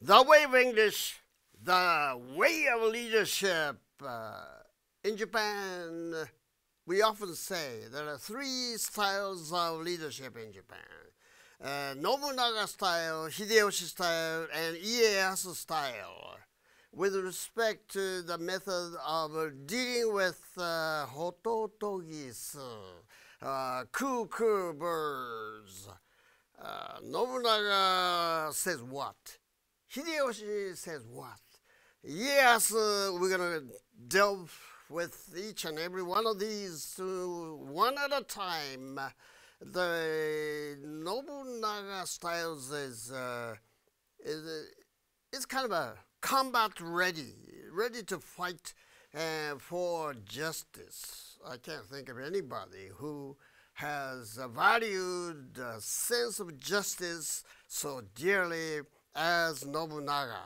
The way of English, the way of leadership. Uh, in Japan, we often say there are three styles of leadership in Japan. Uh, Nobunaga style, Hideyoshi style, and Ieyasu style with respect to the method of dealing with uh, hototogis, uh, uh cuckoo birds. Uh, Nobunaga says what? Hideyoshi says what? Yes, uh, we're going to delve with each and every one of these uh, one at a time. The Nobunaga styles is, uh, is uh, it's kind of a combat ready, ready to fight uh, for justice. I can't think of anybody who has valued the uh, sense of justice so dearly as Nobunaga.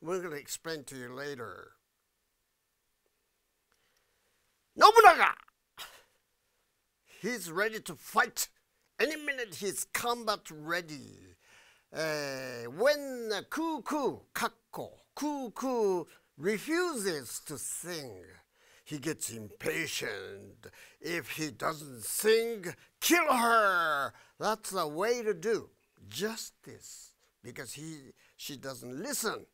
We're going to explain to you later. Nobunaga! He's ready to fight. Any minute he's combat ready. Uh, when Kuku, Kakko, Cuckoo refuses to sing. He gets impatient. If he doesn't sing, kill her. That's the way to do justice because he, she doesn't listen.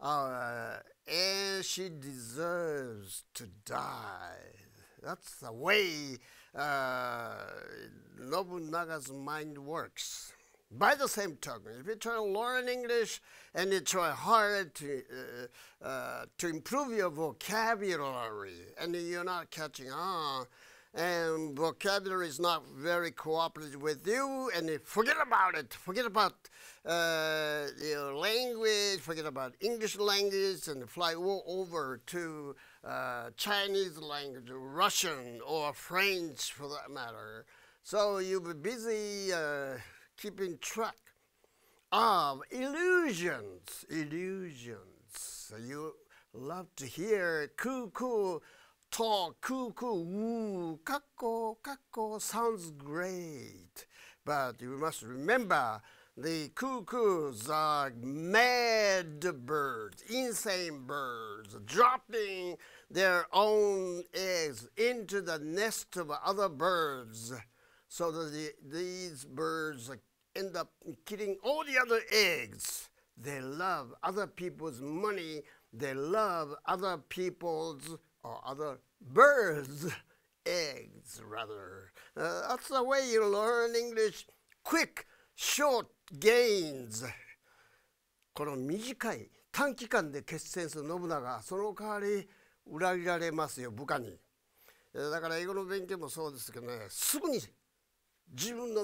Uh, and she deserves to die. That's the way uh, Nobunaga's mind works. By the same token, if you try to learn English and you try hard to, uh, uh, to improve your vocabulary and you're not catching on, and vocabulary is not very cooperative with you, and you forget about it. Forget about uh, your language, forget about English language, and fly over to uh, Chinese language, Russian, or French for that matter. So you'll be busy. Uh, keeping track of illusions. Illusions. You love to hear cuckoo talk, cuckoo, cuckoo. woo, sounds great. But you must remember the cuckoos are mad birds, insane birds, dropping their own eggs into the nest of other birds so that the, these birds end up killing all the other eggs. They love other people's money. They love other people's or other birds' eggs, rather. Uh, that's the way you learn English. Quick, short gains. この短い短期間で決戦する信長その代わり裏切られますよ部下にだから英語の勉強もそうですけどねすぐに自分の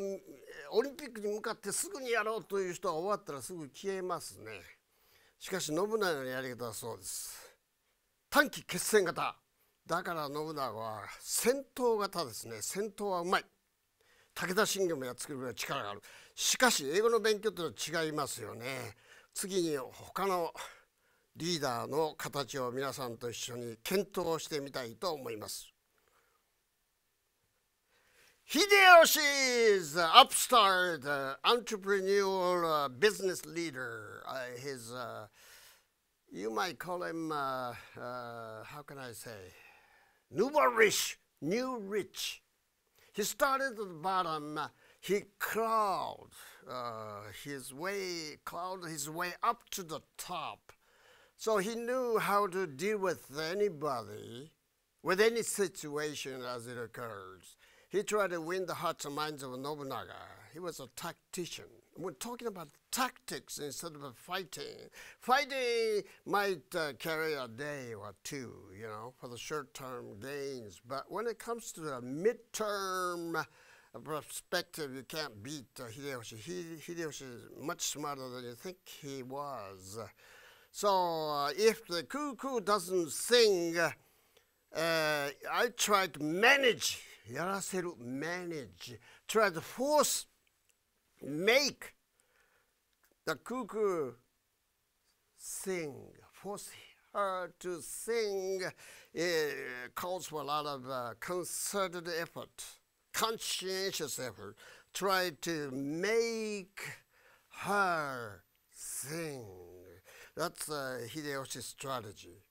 オリンピックに向かってすぐにやろうという人は終わったらすぐ消えますねしかし信長のやり方はそうです短期決戦型だから信長は戦闘型ですね戦闘はうまい武田信玄もやっつけるぐらい力があるしかし英語の勉強というのは違いますよね次に他のリーダーの形を皆さんと一緒に検討してみたいと思います Hideyoshi's upstart uh, entrepreneurial uh, business leader. Uh, his, uh, you might call him, uh, uh, how can I say, nouveau rich, new rich. He started at the bottom. He crawled his way, crawled his way up to the top. So he knew how to deal with anybody, with any situation as it occurs. He tried to win the hearts and minds of Nobunaga. He was a tactician. We're talking about tactics instead of fighting. Fighting might uh, carry a day or two, you know, for the short-term gains. But when it comes to the midterm uh, perspective, you can't beat uh, Hideyoshi. He, Hideyoshi is much smarter than you think he was. So uh, if the cuckoo doesn't sing, uh, I tried to manage やらせる try to force make the cuckoo sing force her to sing it eh, calls for a lot of uh, concerted effort conscientious effort try to make her sing that's uh, Hideyoshi's strategy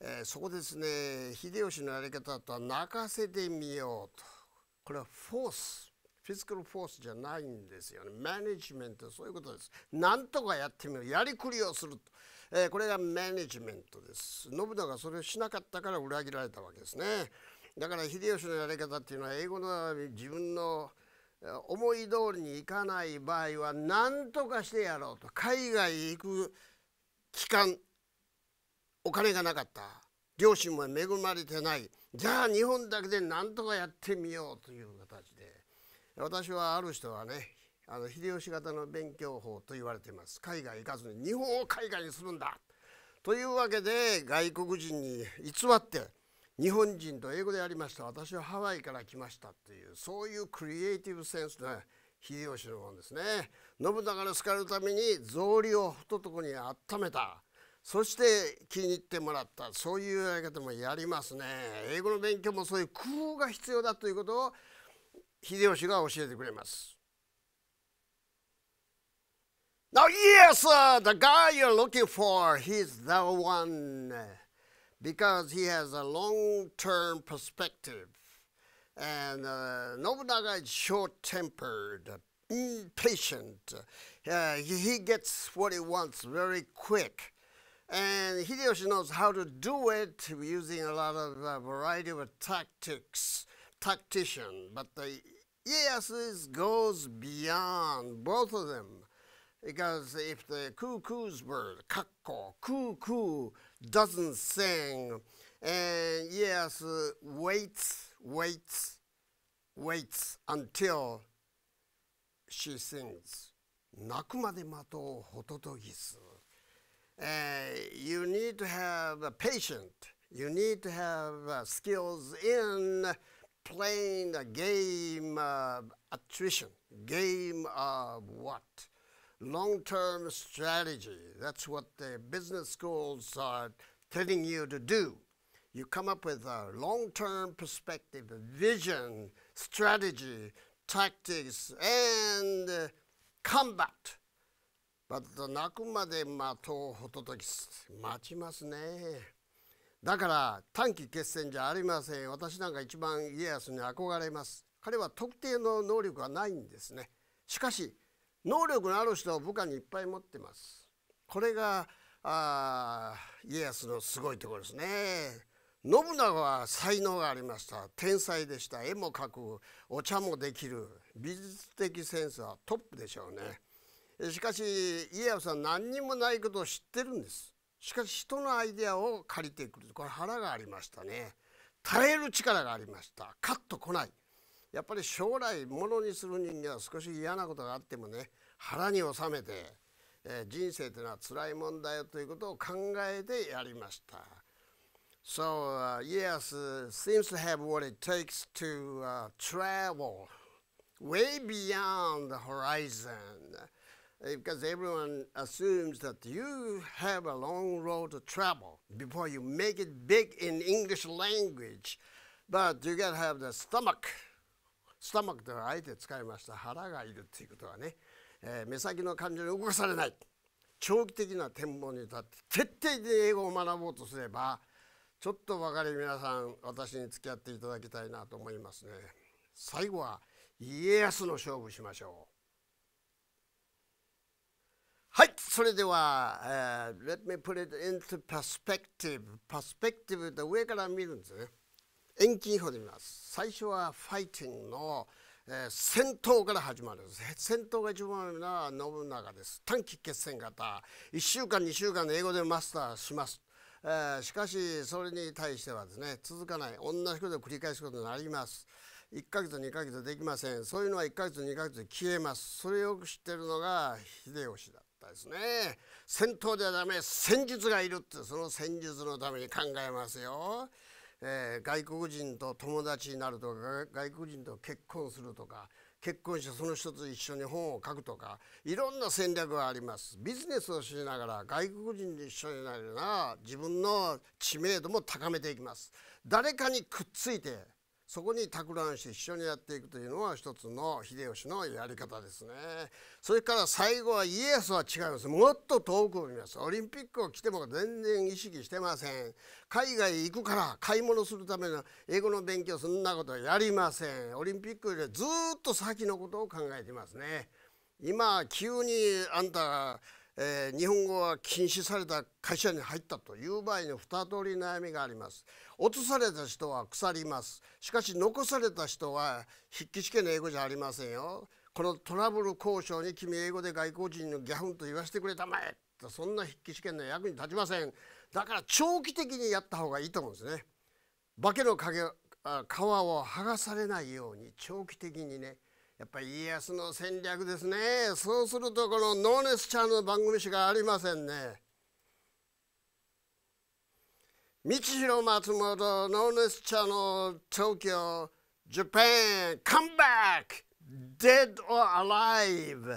えー、そこですね秀吉のやり方とは泣かせてみようとこれはフォースフィスカルフォースじゃないんですよねマネジメントそういうことですなんとかやってみようやりくりをすると、えー、これがマネジメントです信長がそれをしなかったから裏切られたわけですねだから秀吉のやり方っていうのは英語の自分の思い通りにいかない場合は何とかしてやろうと海外へ行く期間お金がなかった両親も恵まれてないじゃあ日本だけで何とかやってみようという形で私はある人はねあの秀吉型の勉強法と言われています海外行かずに日本を海外にするんだというわけで外国人に偽って日本人と英語でやりました私はハワイから来ましたというそういうクリエイティブセンスな秀吉のものですね信長の好かれるために草履をふととこに温めたそして気に入ってもらったそういうやり方もやりますね英語の勉強もそういう工夫が必要だということを秀吉が教えてくれます Now yes、the guy you're looking for he's the one because he has a long-term perspective and uh, Nobunaga is short-tempered impatient uh, he gets what he wants very quick And Hideyoshi knows how to do it using a lot of uh, variety of tactics, tactician. But the yeses goes beyond both of them. Because if the cuckoo's bird, kakko, cuckoo, doesn't sing, and yes, waits, waits, waits until she sings. 泣くまで待とうホトトギス。uh, you need to have a patient. You need to have uh, skills in playing the game of attrition, game of what? Long-term strategy. That's what the business schools are telling you to do. You come up with a long-term perspective, vision, strategy, tactics, and combat. 泣くまで待とうほととき待ちますねだから短期決戦じゃありません私なんか一番家康に憧れます彼は特定の能力はないんですねしかし能力のある人を部下にいっぱい持ってますこれがあ家康のすごいところですね信長は才能がありました天才でした絵も描くお茶もできる美術的センスはトップでしょうねしかし家康は何にもないことを知ってるんですしかし人のアイデアを借りてくるこれ腹がありましたね耐える力がありましたカッとこないやっぱり将来ものにする人間は少し嫌なことがあってもね腹に収めて、えー、人生というのは辛いもんだよということを考えてやりました So、uh, yes seems to have what it takes to、uh, travel way beyond the horizon because everyone assumes that you have a long road to travel before you make it big in English language. But you gotta have the stomach. スタマックとあえて使いました腹がいるっていうことはね、えー、目先の感情に動かされない長期的な展望に至って徹底的に英語を学ぼうとすればちょっとばかり皆さん私に付き合っていただきたいなと思いますね。最後は家康の勝負しましょう。はい、それでは、uh, Let me put it into perspective. Perspective で上から見るんですね。遠近法で見ます。最初はファイティングの、えー、戦闘から始まるんです。戦闘が一番あるのは信長です。短期決戦型。1週間、2週間で英語でマスターします。えー、しかし、それに対してはですね、続かない。同じことを繰り返すことになります。1ヶ月2ヶ月できませんそういうのは1ヶ月2ヶ月で消えますそれをよく知ってるのが秀吉だったですね戦闘ではダメ戦術がいるってその戦術のために考えますよ、えー、外国人と友達になるとか外国人と結婚するとか結婚してその人と一緒に本を書くとかいろんな戦略がありますビジネスをしながら外国人と一緒になるな自分の知名度も高めていきます誰かにくっついてそこに託乱して一緒にやっていくというのは一つの秀吉のやり方ですねそれから最後は家康は違いますもっと遠くを見ますオリンピックを来ても全然意識してません海外行くから買い物するための英語の勉強そんなことはやりませんオリンピックよりずっと先のことを考えてますね今急にあんたえー、日本語が禁止された会社に入ったという場合に2通り悩みがあります落とされた人は腐りますしかし残された人は筆記試験の英語じゃありませんよこのトラブル交渉に君英語で外国人のギャフンと言わせてくれたまえとそんな筆記試験の役に立ちませんだから長期的にやった方がいいと思うんですね化けの影皮を剥がされないように長期的にねやっぱり家康の戦略ですねそうするとこのノーネスチャンの番組しかありませんね道広松本ノーネスチャの東京ジャパンカムバックデッドアライブ